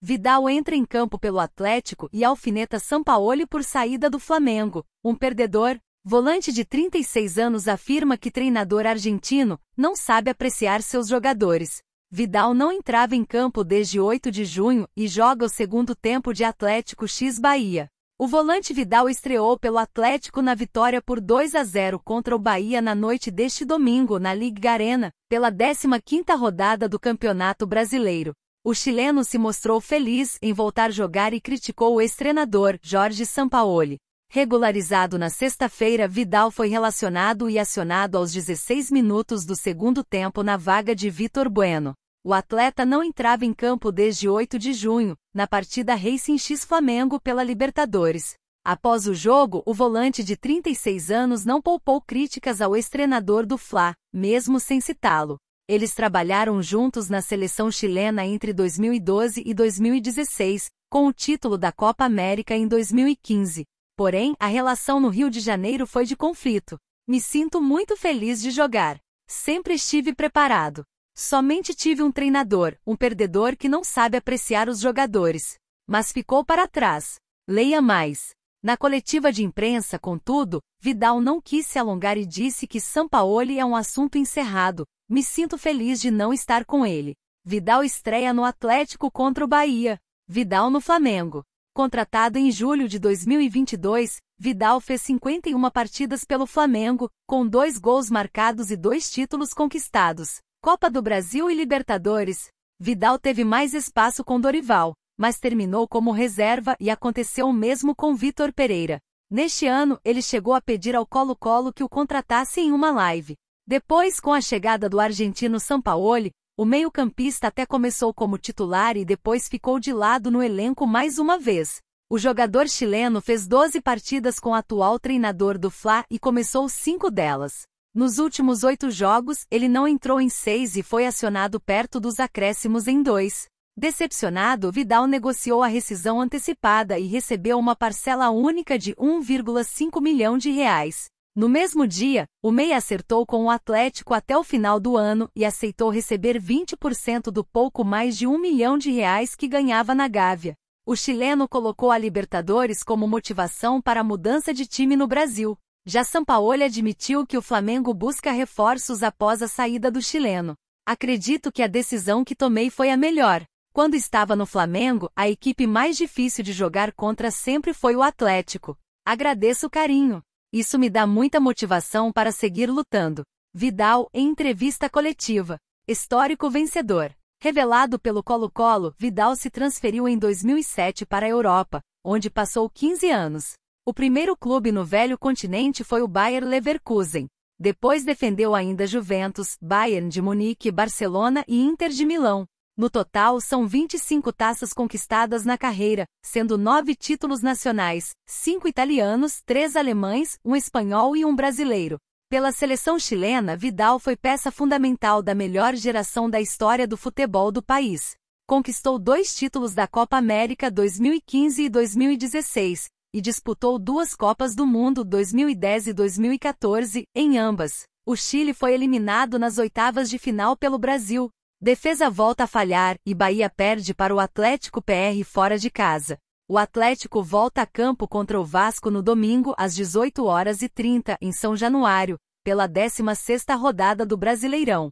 Vidal entra em campo pelo Atlético e alfineta Sampaoli por saída do Flamengo. Um perdedor, volante de 36 anos afirma que treinador argentino não sabe apreciar seus jogadores. Vidal não entrava em campo desde 8 de junho e joga o segundo tempo de Atlético X Bahia. O volante Vidal estreou pelo Atlético na vitória por 2 a 0 contra o Bahia na noite deste domingo na Liga Arena, pela 15ª rodada do Campeonato Brasileiro. O chileno se mostrou feliz em voltar jogar e criticou o ex-treinador, Jorge Sampaoli. Regularizado na sexta-feira, Vidal foi relacionado e acionado aos 16 minutos do segundo tempo na vaga de Vitor Bueno. O atleta não entrava em campo desde 8 de junho, na partida Racing X Flamengo pela Libertadores. Após o jogo, o volante de 36 anos não poupou críticas ao ex-treinador do Fla, mesmo sem citá-lo. Eles trabalharam juntos na seleção chilena entre 2012 e 2016, com o título da Copa América em 2015. Porém, a relação no Rio de Janeiro foi de conflito. Me sinto muito feliz de jogar. Sempre estive preparado. Somente tive um treinador, um perdedor que não sabe apreciar os jogadores. Mas ficou para trás. Leia mais. Na coletiva de imprensa, contudo, Vidal não quis se alongar e disse que Sampaoli é um assunto encerrado. Me sinto feliz de não estar com ele. Vidal estreia no Atlético contra o Bahia. Vidal no Flamengo. Contratado em julho de 2022, Vidal fez 51 partidas pelo Flamengo, com dois gols marcados e dois títulos conquistados: Copa do Brasil e Libertadores. Vidal teve mais espaço com Dorival mas terminou como reserva e aconteceu o mesmo com Vitor Pereira. Neste ano, ele chegou a pedir ao Colo-Colo que o contratasse em uma live. Depois, com a chegada do argentino Sampaoli, o meio-campista até começou como titular e depois ficou de lado no elenco mais uma vez. O jogador chileno fez 12 partidas com o atual treinador do Fla e começou cinco delas. Nos últimos oito jogos, ele não entrou em seis e foi acionado perto dos acréscimos em dois. Decepcionado, Vidal negociou a rescisão antecipada e recebeu uma parcela única de 1,5 milhão de reais. No mesmo dia, o MEI acertou com o Atlético até o final do ano e aceitou receber 20% do pouco mais de um milhão de reais que ganhava na Gávea. O chileno colocou a Libertadores como motivação para a mudança de time no Brasil. Já Sampaoli admitiu que o Flamengo busca reforços após a saída do chileno. Acredito que a decisão que tomei foi a melhor. Quando estava no Flamengo, a equipe mais difícil de jogar contra sempre foi o Atlético. Agradeço o carinho. Isso me dá muita motivação para seguir lutando. Vidal, em entrevista coletiva. Histórico vencedor. Revelado pelo Colo-Colo, Vidal se transferiu em 2007 para a Europa, onde passou 15 anos. O primeiro clube no velho continente foi o Bayer Leverkusen. Depois defendeu ainda Juventus, Bayern de Munique, Barcelona e Inter de Milão. No total, são 25 taças conquistadas na carreira, sendo nove títulos nacionais, cinco italianos, três alemães, um espanhol e um brasileiro. Pela seleção chilena, Vidal foi peça fundamental da melhor geração da história do futebol do país. Conquistou dois títulos da Copa América 2015 e 2016 e disputou duas Copas do Mundo 2010 e 2014, em ambas. O Chile foi eliminado nas oitavas de final pelo Brasil, Defesa volta a falhar e Bahia perde para o Atlético PR fora de casa. O Atlético volta a campo contra o Vasco no domingo às 18 horas e 30 em São Januário, pela 16ª rodada do Brasileirão.